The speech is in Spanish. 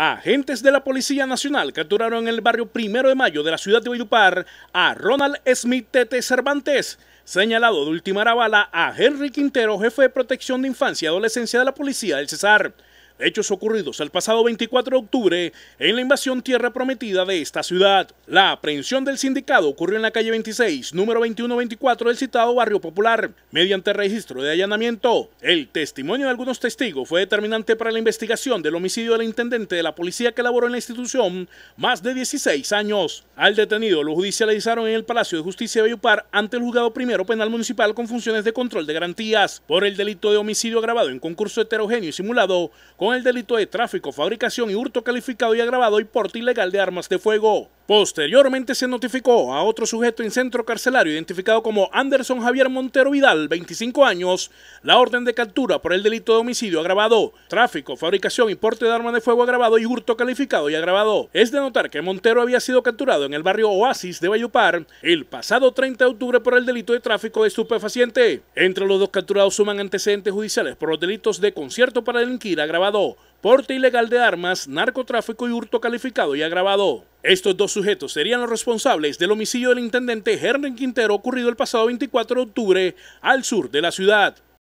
Agentes de la Policía Nacional capturaron en el barrio Primero de Mayo de la ciudad de Guayupar a Ronald Smith Tete Cervantes, señalado de última a a Henry Quintero, jefe de protección de infancia y adolescencia de la policía del Cesar hechos ocurridos el pasado 24 de octubre en la invasión Tierra Prometida de esta ciudad. La aprehensión del sindicado ocurrió en la calle 26, número 2124 del citado barrio popular. Mediante registro de allanamiento, el testimonio de algunos testigos fue determinante para la investigación del homicidio del intendente de la policía que laboró en la institución más de 16 años. Al detenido lo judicializaron en el Palacio de Justicia de Bayupar ante el juzgado primero penal municipal con funciones de control de garantías por el delito de homicidio agravado en concurso heterogéneo y simulado con el delito de tráfico, fabricación y hurto calificado y agravado y porte ilegal de armas de fuego. Posteriormente se notificó a otro sujeto en centro carcelario identificado como Anderson Javier Montero Vidal, 25 años, la orden de captura por el delito de homicidio agravado, tráfico, fabricación y porte de armas de fuego agravado y hurto calificado y agravado. Es de notar que Montero había sido capturado en el barrio Oasis de Bayupar el pasado 30 de octubre por el delito de tráfico de estupefaciente. Entre los dos capturados suman antecedentes judiciales por los delitos de concierto para delinquir agravado, porte ilegal de armas, narcotráfico y hurto calificado y agravado. Estos dos sujetos serían los responsables del homicidio del intendente Hernán Quintero ocurrido el pasado 24 de octubre al sur de la ciudad.